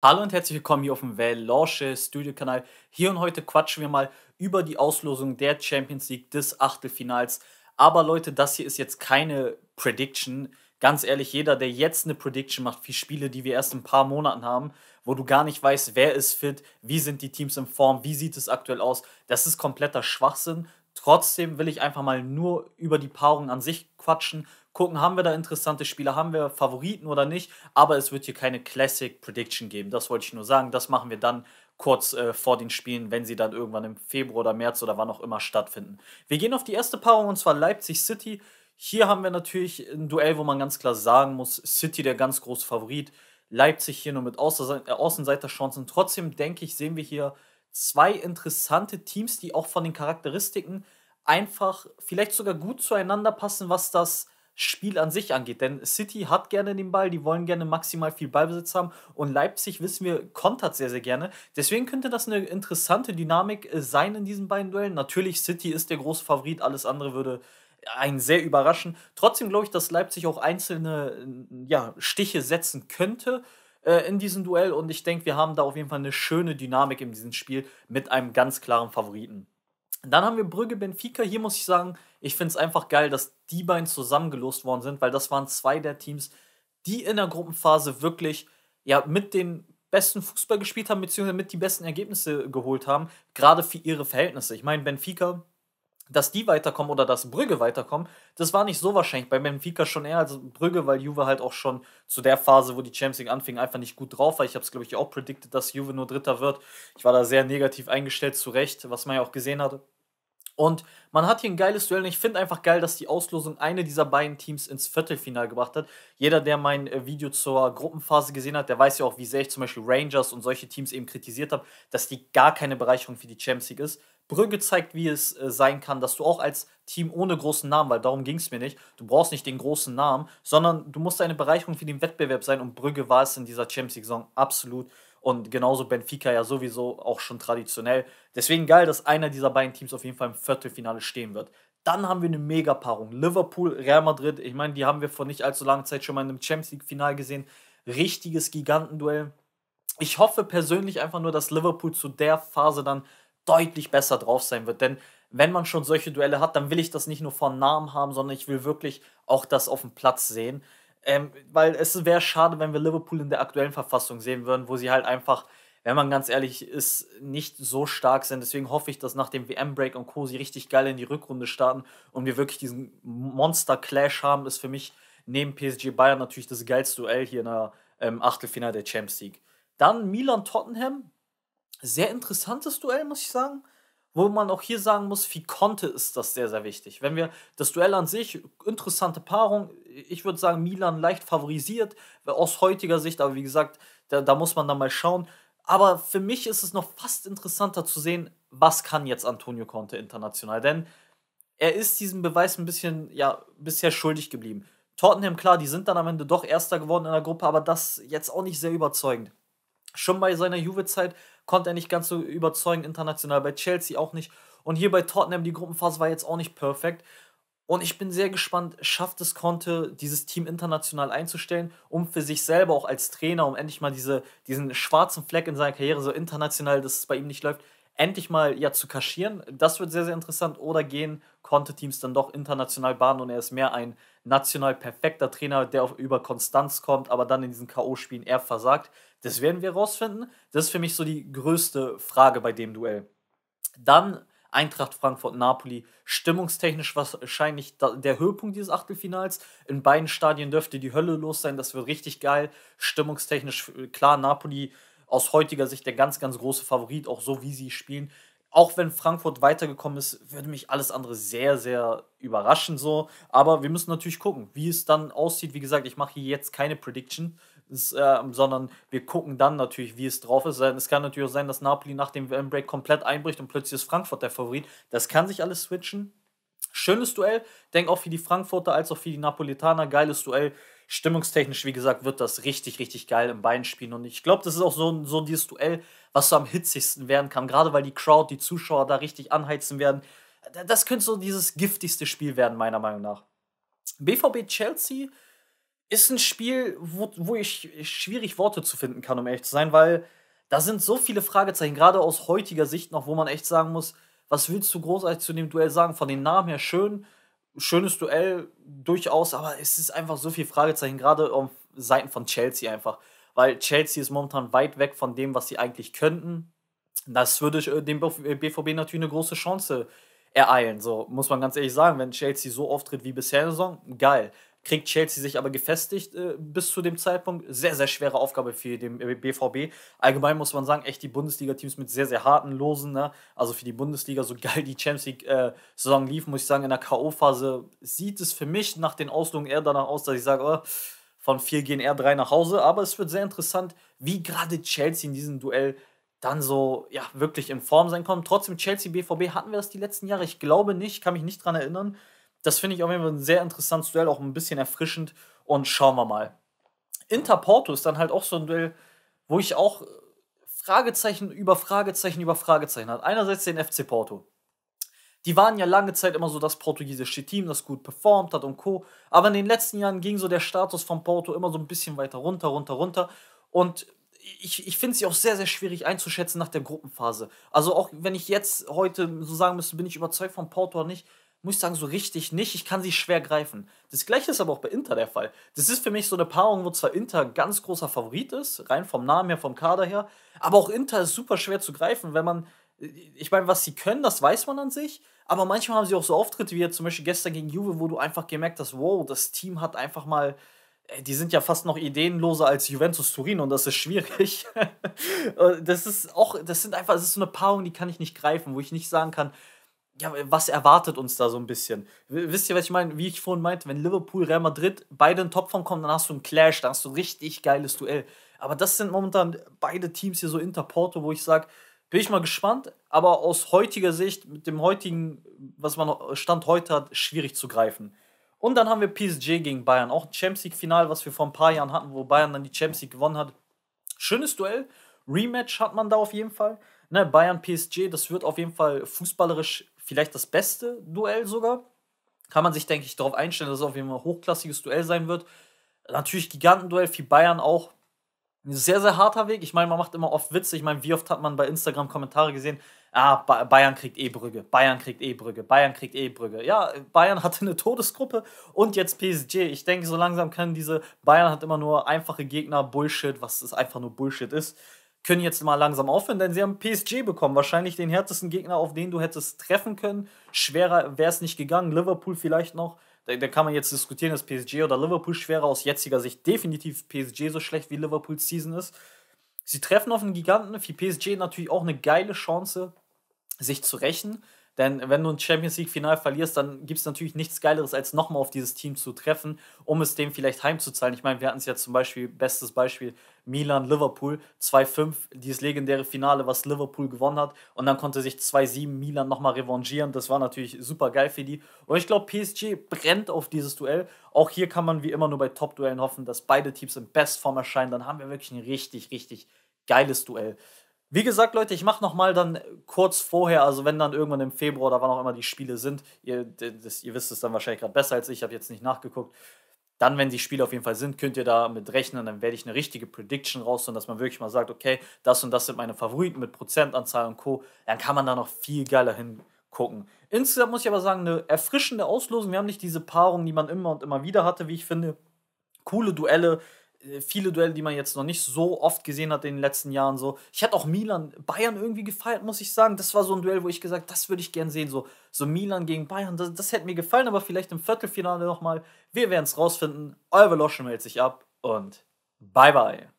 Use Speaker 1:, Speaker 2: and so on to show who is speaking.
Speaker 1: Hallo und herzlich willkommen hier auf dem Veloce Studio Kanal. Hier und heute quatschen wir mal über die Auslosung der Champions League des Achtelfinals. Aber Leute, das hier ist jetzt keine Prediction. Ganz ehrlich, jeder, der jetzt eine Prediction macht für Spiele, die wir erst in ein paar Monaten haben, wo du gar nicht weißt, wer ist fit, wie sind die Teams in Form, wie sieht es aktuell aus, das ist kompletter Schwachsinn. Trotzdem will ich einfach mal nur über die Paarung an sich quatschen, gucken, haben wir da interessante Spieler, haben wir Favoriten oder nicht. Aber es wird hier keine Classic Prediction geben. Das wollte ich nur sagen. Das machen wir dann kurz äh, vor den Spielen, wenn sie dann irgendwann im Februar oder März oder wann auch immer stattfinden. Wir gehen auf die erste Paarung und zwar Leipzig City. Hier haben wir natürlich ein Duell, wo man ganz klar sagen muss, City der ganz große Favorit. Leipzig hier nur mit Außen äh, Außenseiterchancen. Trotzdem denke ich, sehen wir hier zwei interessante Teams, die auch von den Charakteristiken einfach vielleicht sogar gut zueinander passen, was das Spiel an sich angeht. Denn City hat gerne den Ball, die wollen gerne maximal viel Ballbesitz haben und Leipzig, wissen wir, kontert sehr, sehr gerne. Deswegen könnte das eine interessante Dynamik äh, sein in diesen beiden Duellen. Natürlich, City ist der große Favorit, alles andere würde einen sehr überraschen. Trotzdem glaube ich, dass Leipzig auch einzelne äh, ja, Stiche setzen könnte äh, in diesem Duell und ich denke, wir haben da auf jeden Fall eine schöne Dynamik in diesem Spiel mit einem ganz klaren Favoriten. Dann haben wir Brügge Benfica. Hier muss ich sagen, ich finde es einfach geil, dass die beiden zusammengelost worden sind, weil das waren zwei der Teams, die in der Gruppenphase wirklich ja mit den besten Fußball gespielt haben, beziehungsweise mit die besten Ergebnisse geholt haben, gerade für ihre Verhältnisse. Ich meine, Benfica dass die weiterkommen oder dass Brügge weiterkommen, das war nicht so wahrscheinlich. Bei Benfica schon eher als Brügge, weil Juve halt auch schon zu der Phase, wo die Champions League anfing, einfach nicht gut drauf war. Ich habe es, glaube ich, auch predicted, dass Juve nur Dritter wird. Ich war da sehr negativ eingestellt, zu Recht, was man ja auch gesehen hatte. Und man hat hier ein geiles Duell. ich finde einfach geil, dass die Auslosung eine dieser beiden Teams ins Viertelfinal gebracht hat. Jeder, der mein äh, Video zur Gruppenphase gesehen hat, der weiß ja auch, wie sehr ich zum Beispiel Rangers und solche Teams eben kritisiert habe, dass die gar keine Bereicherung für die Champions League ist. Brügge zeigt, wie es äh, sein kann, dass du auch als Team ohne großen Namen, weil darum ging es mir nicht, du brauchst nicht den großen Namen, sondern du musst eine Bereicherung für den Wettbewerb sein und Brügge war es in dieser Champions League-Saison absolut und genauso Benfica ja sowieso auch schon traditionell. Deswegen geil, dass einer dieser beiden Teams auf jeden Fall im Viertelfinale stehen wird. Dann haben wir eine Mega-Paarung. Liverpool, Real Madrid, ich meine, die haben wir vor nicht allzu langer Zeit schon mal in einem Champions League-Final gesehen. Richtiges Gigantenduell. Ich hoffe persönlich einfach nur, dass Liverpool zu der Phase dann deutlich besser drauf sein wird. Denn wenn man schon solche Duelle hat, dann will ich das nicht nur von Namen haben, sondern ich will wirklich auch das auf dem Platz sehen. Ähm, weil es wäre schade, wenn wir Liverpool in der aktuellen Verfassung sehen würden, wo sie halt einfach, wenn man ganz ehrlich ist, nicht so stark sind. Deswegen hoffe ich, dass nach dem WM-Break und Co. sie richtig geil in die Rückrunde starten und wir wirklich diesen Monster-Clash haben. Ist für mich neben PSG Bayern natürlich das geilste Duell hier in der ähm, Achtelfinale der Champions League. Dann Milan-Tottenham sehr interessantes Duell, muss ich sagen. Wo man auch hier sagen muss, wie konnte ist das sehr, sehr wichtig. Wenn wir das Duell an sich, interessante Paarung, ich würde sagen, Milan leicht favorisiert, aus heutiger Sicht, aber wie gesagt, da, da muss man dann mal schauen. Aber für mich ist es noch fast interessanter zu sehen, was kann jetzt Antonio Conte international? Denn er ist diesem Beweis ein bisschen, ja, bisher schuldig geblieben. Tottenham, klar, die sind dann am Ende doch Erster geworden in der Gruppe, aber das jetzt auch nicht sehr überzeugend. Schon bei seiner Juve-Zeit konnte er nicht ganz so überzeugen, international bei Chelsea auch nicht. Und hier bei Tottenham, die Gruppenphase war jetzt auch nicht perfekt. Und ich bin sehr gespannt, schafft es Conte, dieses Team international einzustellen, um für sich selber auch als Trainer, um endlich mal diese, diesen schwarzen Fleck in seiner Karriere, so international, dass es bei ihm nicht läuft, endlich mal ja zu kaschieren. Das wird sehr, sehr interessant. Oder gehen Conte-Teams dann doch international bahnen und er ist mehr ein national perfekter Trainer, der auf, über Konstanz kommt, aber dann in diesen K.O.-Spielen eher versagt. Das werden wir rausfinden. Das ist für mich so die größte Frage bei dem Duell. Dann Eintracht Frankfurt-Napoli. Stimmungstechnisch wahrscheinlich der Höhepunkt dieses Achtelfinals. In beiden Stadien dürfte die Hölle los sein. Das wird richtig geil. Stimmungstechnisch äh, klar, Napoli aus heutiger Sicht der ganz, ganz große Favorit, auch so wie sie spielen. Auch wenn Frankfurt weitergekommen ist, würde mich alles andere sehr, sehr überraschen so. Aber wir müssen natürlich gucken, wie es dann aussieht. Wie gesagt, ich mache hier jetzt keine Prediction ist, äh, sondern wir gucken dann natürlich, wie es drauf ist. Es kann natürlich auch sein, dass Napoli nach dem WM-Break komplett einbricht und plötzlich ist Frankfurt der Favorit. Das kann sich alles switchen. Schönes Duell, Denk auch für die Frankfurter als auch für die Napolitaner. Geiles Duell. Stimmungstechnisch, wie gesagt, wird das richtig, richtig geil im beiden Spielen. Und ich glaube, das ist auch so, so dieses Duell, was so am hitzigsten werden kann. Gerade weil die Crowd, die Zuschauer da richtig anheizen werden. Äh, das könnte so dieses giftigste Spiel werden, meiner Meinung nach. BVB Chelsea ist ein Spiel, wo, wo ich schwierig Worte zu finden kann, um ehrlich zu sein, weil da sind so viele Fragezeichen, gerade aus heutiger Sicht noch, wo man echt sagen muss, was willst du großartig zu dem Duell sagen? Von den Namen her schön, schönes Duell durchaus, aber es ist einfach so viel Fragezeichen, gerade auf Seiten von Chelsea einfach. Weil Chelsea ist momentan weit weg von dem, was sie eigentlich könnten. Das würde äh, dem BVB äh, natürlich eine große Chance ereilen. So muss man ganz ehrlich sagen, wenn Chelsea so auftritt wie bisher in der Saison, geil kriegt Chelsea sich aber gefestigt äh, bis zu dem Zeitpunkt. Sehr, sehr schwere Aufgabe für den BVB. Allgemein muss man sagen, echt die Bundesliga-Teams mit sehr, sehr harten Losen. Ne? Also für die Bundesliga, so geil die Champions League-Saison äh, lief, muss ich sagen, in der K.O.-Phase sieht es für mich nach den Auslogungen eher danach aus, dass ich sage, oh, von vier gehen eher drei nach Hause. Aber es wird sehr interessant, wie gerade Chelsea in diesem Duell dann so ja wirklich in Form sein kann. Trotzdem Chelsea BVB hatten wir das die letzten Jahre, ich glaube nicht, kann mich nicht dran erinnern das finde ich auf jeden Fall ein sehr interessantes Duell, auch ein bisschen erfrischend. Und schauen wir mal. Inter Porto ist dann halt auch so ein Duell, wo ich auch äh, Fragezeichen über Fragezeichen über Fragezeichen hat. Einerseits den FC Porto. Die waren ja lange Zeit immer so das portugiesische Team, das gut performt hat und Co. Aber in den letzten Jahren ging so der Status von Porto immer so ein bisschen weiter runter, runter, runter. Und ich, ich finde sie auch sehr, sehr schwierig einzuschätzen nach der Gruppenphase. Also auch wenn ich jetzt heute so sagen müsste, bin ich überzeugt von Porto oder nicht, muss ich sagen, so richtig nicht. Ich kann sie schwer greifen. Das gleiche ist aber auch bei Inter der Fall. Das ist für mich so eine Paarung, wo zwar Inter ganz großer Favorit ist, rein vom Namen her, vom Kader her, aber auch Inter ist super schwer zu greifen, wenn man. Äh, ich meine, was sie können, das weiß man an sich, aber manchmal haben sie auch so Auftritte wie jetzt zum Beispiel gestern gegen Juve, wo du einfach gemerkt hast, wow, das Team hat einfach mal äh, die sind ja fast noch ideenloser als Juventus Turin und das ist schwierig. Äh, das ist auch, das sind einfach, das ist so eine Paarung, die kann ich nicht greifen, wo ich nicht sagen kann, ja, was erwartet uns da so ein bisschen? Wisst ihr, was ich meine? Wie ich vorhin meinte, wenn Liverpool, Real Madrid beide in Topform kommen, dann hast du einen Clash, dann hast du ein richtig geiles Duell. Aber das sind momentan beide Teams hier so Inter Porto, wo ich sage, bin ich mal gespannt, aber aus heutiger Sicht, mit dem heutigen, was man Stand heute hat, schwierig zu greifen. Und dann haben wir PSG gegen Bayern, auch ein Champions League-Final, was wir vor ein paar Jahren hatten, wo Bayern dann die Champions League gewonnen hat. Schönes Duell, Rematch hat man da auf jeden Fall. Ne, Bayern PSG, das wird auf jeden Fall fußballerisch vielleicht das beste Duell sogar. Kann man sich, denke ich, darauf einstellen, dass es auf jeden Fall ein hochklassiges Duell sein wird. Natürlich Gigantenduell, für Bayern auch. Ein sehr, sehr harter Weg. Ich meine, man macht immer oft Witze. Ich meine, wie oft hat man bei Instagram Kommentare gesehen, ah, Bayern kriegt e eh brücke Bayern kriegt e eh brücke Bayern kriegt e eh brücke Ja, Bayern hatte eine Todesgruppe und jetzt PSG. Ich denke, so langsam können diese, Bayern hat immer nur einfache Gegner, Bullshit, was es einfach nur Bullshit ist können jetzt mal langsam aufhören, denn sie haben PSG bekommen. Wahrscheinlich den härtesten Gegner, auf den du hättest treffen können. Schwerer wäre es nicht gegangen. Liverpool vielleicht noch. Da, da, kann man jetzt diskutieren, ist PSG oder Liverpool schwerer. Aus jetziger Sicht definitiv PSG so schlecht, wie Liverpools Season ist. Sie treffen auf einen Giganten. Für PSG natürlich auch eine geile Chance, sich zu rächen. Denn wenn du ein Champions League-Final verlierst, dann gibt es natürlich nichts Geileres, als nochmal auf dieses Team zu treffen, um es dem vielleicht heimzuzahlen. Ich meine, wir hatten es ja zum Beispiel, bestes Beispiel, Milan-Liverpool, 2-5, dieses legendäre Finale, was Liverpool gewonnen hat. Und dann konnte sich 2-7 Milan nochmal revanchieren. Das war natürlich super geil für die. Und ich glaube, PSG brennt auf dieses Duell. Auch hier kann man wie immer nur bei Top-Duellen hoffen, dass beide Teams in Bestform erscheinen. Dann haben wir wirklich ein richtig, richtig geiles Duell. Wie gesagt, Leute, ich mache nochmal dann kurz vorher, also wenn dann irgendwann im Februar oder wann auch immer die Spiele sind, ihr, das, ihr wisst es dann wahrscheinlich gerade besser als ich, ich habe jetzt nicht nachgeguckt. Dann, wenn die Spiele auf jeden Fall sind, könnt ihr damit rechnen, dann werde ich eine richtige Prediction rausholen, dass man wirklich mal sagt, okay, das und das sind meine Favoriten mit Prozentanzahl und Co. Dann kann man da noch viel geiler hingucken. Insgesamt muss ich aber sagen, eine erfrischende Auslosung. Wir haben nicht diese Paarung, die man immer und immer wieder hatte, wie ich finde. Coole Duelle, äh, viele Duelle, die man jetzt noch nicht so oft gesehen hat in den letzten Jahren. So, ich hatte auch Milan, Bayern irgendwie gefeiert, muss ich sagen. Das war so ein Duell, wo ich gesagt, das würde ich gern sehen. So, so Milan gegen Bayern, das, das hätte mir gefallen, aber vielleicht im Viertelfinale nochmal. Wir werden es rausfinden. Euer Veloschen meldet sich ab und bye bye.